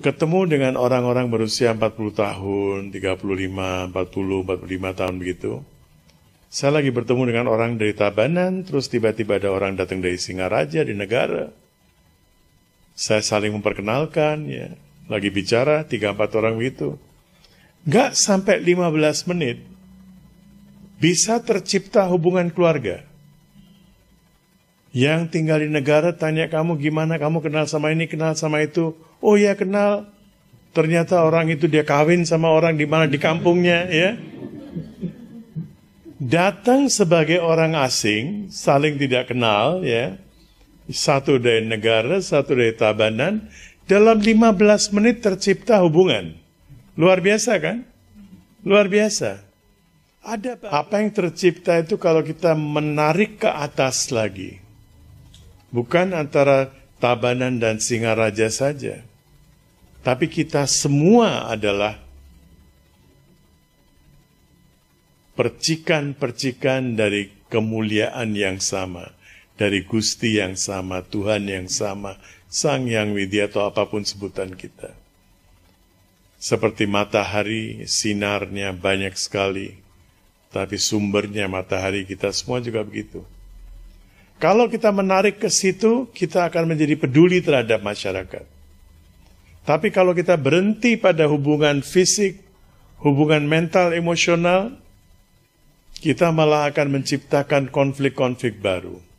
ketemu dengan orang-orang berusia 40 tahun, 35, 40, 45 tahun begitu. Saya lagi bertemu dengan orang dari Tabanan, terus tiba-tiba ada orang datang dari Singaraja di negara. Saya saling memperkenalkan, ya. Lagi bicara, 3-4 orang begitu. Gak sampai 15 menit, bisa tercipta hubungan keluarga. Yang tinggal di negara tanya kamu gimana kamu kenal sama ini, kenal sama itu, Oh ya kenal. Ternyata orang itu dia kawin sama orang di mana di kampungnya ya. Datang sebagai orang asing, saling tidak kenal ya. Satu dari negara, satu dari tabanan, dalam 15 menit tercipta hubungan. Luar biasa kan? Luar biasa. Ada apa yang tercipta itu kalau kita menarik ke atas lagi. Bukan antara Tabanan dan Singaraja saja tapi kita semua adalah percikan-percikan dari kemuliaan yang sama, dari Gusti yang sama, Tuhan yang sama, Sang Yang Widya atau apapun sebutan kita. Seperti matahari, sinarnya banyak sekali, tapi sumbernya matahari kita semua juga begitu. Kalau kita menarik ke situ, kita akan menjadi peduli terhadap masyarakat tapi kalau kita berhenti pada hubungan fisik, hubungan mental, emosional, kita malah akan menciptakan konflik-konflik baru.